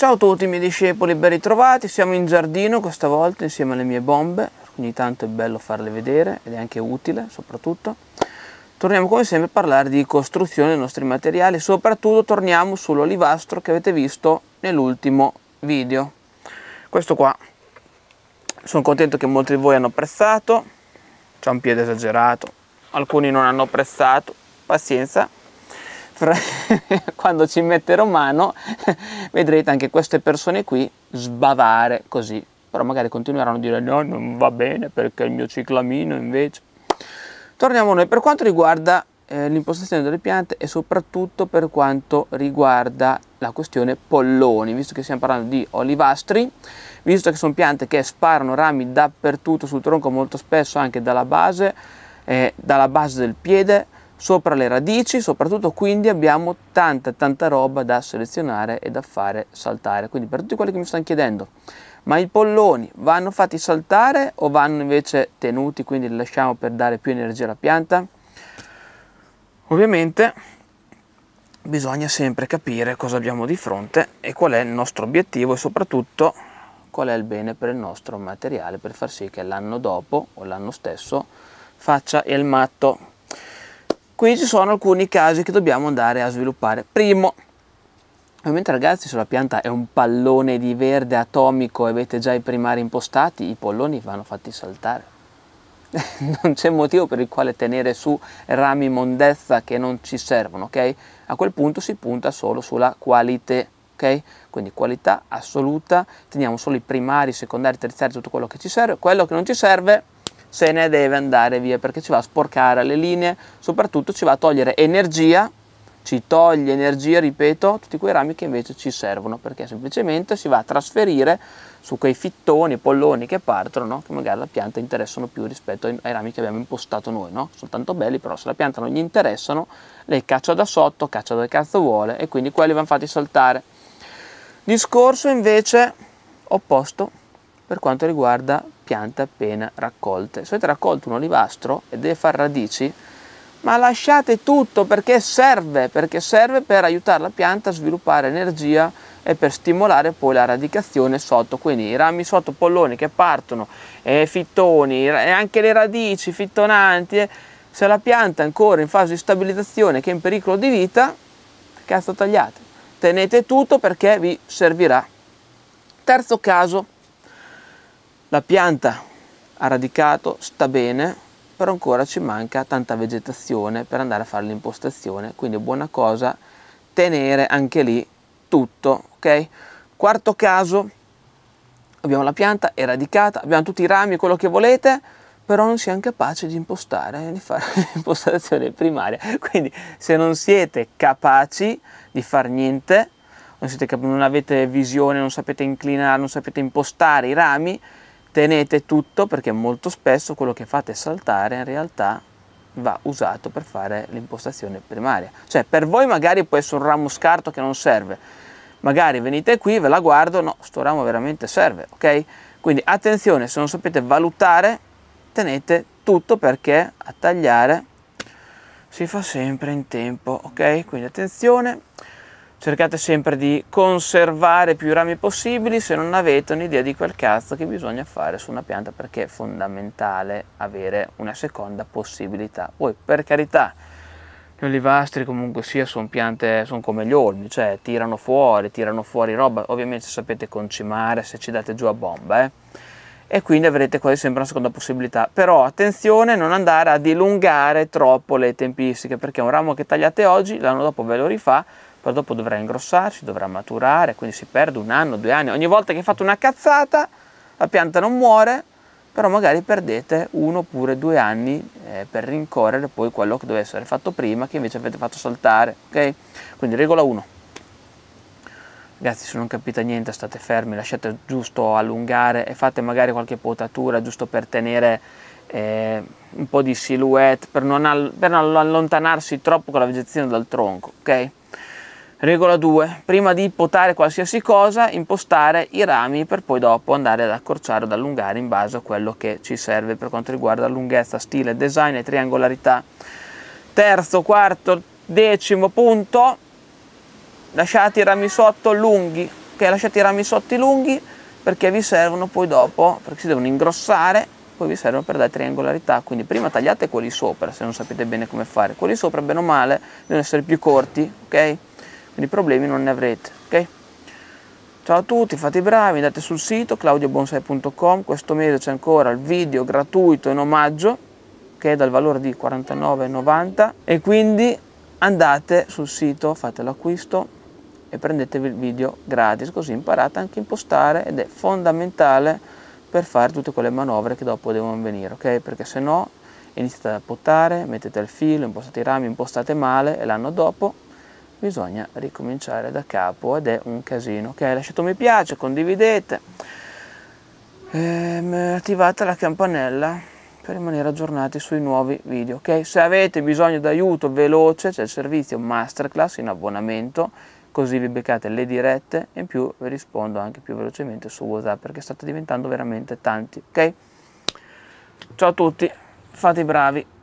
Ciao a tutti miei discepoli, ben ritrovati, siamo in giardino questa volta insieme alle mie bombe, ogni tanto è bello farle vedere ed è anche utile soprattutto. Torniamo come sempre a parlare di costruzione dei nostri materiali, soprattutto torniamo sull'olivastro che avete visto nell'ultimo video. Questo qua, sono contento che molti di voi hanno apprezzato, c'è un piede esagerato, alcuni non hanno apprezzato, pazienza, quando ci metterò mano vedrete anche queste persone qui sbavare così però magari continueranno a dire no non va bene perché il mio ciclamino invece torniamo a noi per quanto riguarda eh, l'impostazione delle piante e soprattutto per quanto riguarda la questione polloni visto che stiamo parlando di olivastri visto che sono piante che sparano rami dappertutto sul tronco molto spesso anche dalla base eh, dalla base del piede sopra le radici, soprattutto quindi abbiamo tanta tanta roba da selezionare e da fare saltare. Quindi per tutti quelli che mi stanno chiedendo, ma i polloni vanno fatti saltare o vanno invece tenuti, quindi li lasciamo per dare più energia alla pianta? Ovviamente bisogna sempre capire cosa abbiamo di fronte e qual è il nostro obiettivo e soprattutto qual è il bene per il nostro materiale per far sì che l'anno dopo o l'anno stesso faccia il matto quindi ci sono alcuni casi che dobbiamo andare a sviluppare. Primo, Ovviamente ragazzi sulla pianta è un pallone di verde atomico e avete già i primari impostati, i polloni vanno fatti saltare. non c'è motivo per il quale tenere su rami mondezza che non ci servono, ok? A quel punto si punta solo sulla qualità, ok? Quindi qualità assoluta, teniamo solo i primari, secondari, terziari, tutto quello che ci serve, quello che non ci serve se ne deve andare via perché ci va a sporcare le linee, soprattutto ci va a togliere energia, ci toglie energia, ripeto, tutti quei rami che invece ci servono perché semplicemente si va a trasferire su quei fittoni, polloni che partono, no? che magari la pianta interessano più rispetto ai, rami che abbiamo impostato noi, no? sono tanto belli, però se la pianta non gli interessano, lei caccia da sotto, caccia dove cazzo vuole e quindi quelli vanno fatti saltare. Discorso invece opposto per quanto riguarda piante appena raccolte. Se avete raccolto un olivastro e deve far radici, ma lasciate tutto perché serve, perché serve per aiutare la pianta a sviluppare energia e per stimolare poi la radicazione sotto, quindi i rami sotto polloni che partono, e fittoni e anche le radici fittonanti, se la pianta è ancora in fase di stabilizzazione che è in pericolo di vita, cazzo tagliate, tenete tutto perché vi servirà. Terzo caso, la pianta ha radicato, sta bene, però ancora ci manca tanta vegetazione per andare a fare l'impostazione, quindi è buona cosa tenere anche lì tutto, ok? Quarto caso, abbiamo la pianta, è radicata, abbiamo tutti i rami, quello che volete, però non siamo capaci di impostare, di fare l'impostazione primaria. Quindi se non siete capaci di fare niente, non, siete, non avete visione, non sapete inclinare, non sapete impostare i rami, tenete tutto perché molto spesso quello che fate saltare in realtà va usato per fare l'impostazione primaria. Cioè per voi magari può essere un ramo scarto che non serve, magari venite qui, ve la guardo, no, sto ramo veramente serve, ok? Quindi attenzione, se non sapete valutare, tenete tutto perché a tagliare si fa sempre in tempo, ok? Quindi attenzione cercate sempre di conservare più rami possibili se non avete un'idea di quel cazzo che bisogna fare su una pianta perché è fondamentale avere una seconda possibilità. Poi per carità gli olivastri comunque sia sono piante, sono come gli olmi, cioè tirano fuori, tirano fuori roba, ovviamente sapete concimare, se ci date giù a bomba, eh? e quindi avrete quasi sempre una seconda possibilità. Però attenzione non andare a dilungare troppo le tempistiche, perché un ramo che tagliate oggi, l'anno dopo ve lo rifà, però dopo dovrà ingrossarsi, dovrà maturare, quindi si perde un anno, due anni. Ogni volta che fate una cazzata la pianta non muore, però magari perdete uno oppure due anni eh, per rincorrere poi quello che doveva essere fatto prima, che invece avete fatto saltare. Ok? Quindi regola 1. Ragazzi, se non capite niente, state fermi, lasciate giusto allungare e fate magari qualche potatura giusto per tenere eh, un po' di silhouette, per non, per non allontanarsi troppo con la vegetazione dal tronco. Ok? Regola 2. Prima di potare qualsiasi cosa, impostare i rami per poi dopo andare ad accorciare o ad allungare in base a quello che ci serve per quanto riguarda lunghezza, stile, design e triangolarità. Terzo, quarto, decimo punto, lasciate i rami sotto lunghi, ok? Lasciate i rami sotto lunghi perché vi servono poi dopo, perché si devono ingrossare, poi vi servono per dare triangolarità, quindi prima tagliate quelli sopra se non sapete bene come fare, quelli sopra bene o male devono essere più corti, ok? quindi problemi non ne avrete. Okay? Ciao a tutti, fate i bravi, andate sul sito claudiobonsai.com, questo mese c'è ancora il video gratuito in omaggio che è dal valore di 49,90 e quindi andate sul sito, fate l'acquisto e prendetevi il video gratis così imparate anche a impostare ed è fondamentale per fare tutte quelle manovre che dopo devono venire, ok? Perché se no iniziate a potare, mettete il filo, impostate i rami, impostate male e l'anno dopo bisogna ricominciare da capo ed è un casino. Ok, lasciate un mi piace, condividete, ehm, attivate la campanella per rimanere aggiornati sui nuovi video. Ok, se avete bisogno di aiuto veloce c'è il servizio masterclass in abbonamento così vi beccate le dirette e in più vi rispondo anche più velocemente su WhatsApp perché state diventando veramente tanti, ok? Ciao a tutti, fate i bravi.